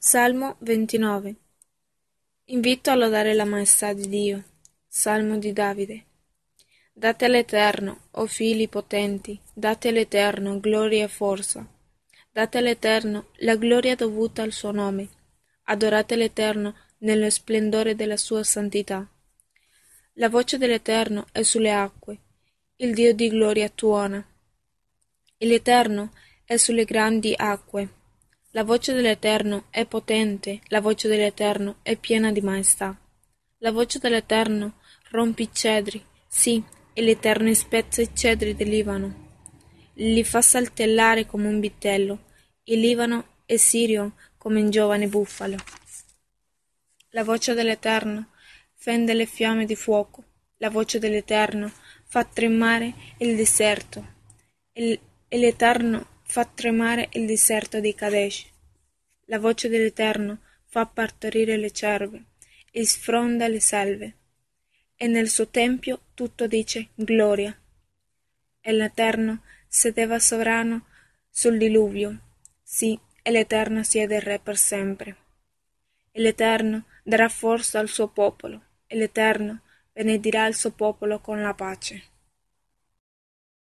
Salmo 29 Invito a lodare la maestà di Dio. Salmo di Davide. Date all'Eterno, o fili potenti, date all'Eterno gloria e forza. Date all'Eterno la gloria dovuta al suo nome. Adorate l'Eterno nello splendore della sua santità. La voce dell'Eterno è sulle acque. Il Dio di gloria tuona. L'Eterno è sulle grandi acque. La voce dell'Eterno è potente, la voce dell'Eterno è piena di maestà. La voce dell'Eterno rompe i cedri, sì, e l'Eterno spezza i cedri del Libano. Li fa saltellare come un vitello, il Libano e Sirion come un giovane bufalo. La voce dell'Eterno fende le fiamme di fuoco, la voce dell'Eterno fa tremare il deserto, e l'Eterno fa tremare il deserto di Kadesh. La voce dell'Eterno fa partorire le cerve e sfronda le selve. E nel suo tempio tutto dice gloria. E l'Eterno sedeva sovrano sul diluvio. Sì, e l'Eterno siede re per sempre. E l'Eterno darà forza al suo popolo, e l'Eterno benedirà il suo popolo con la pace.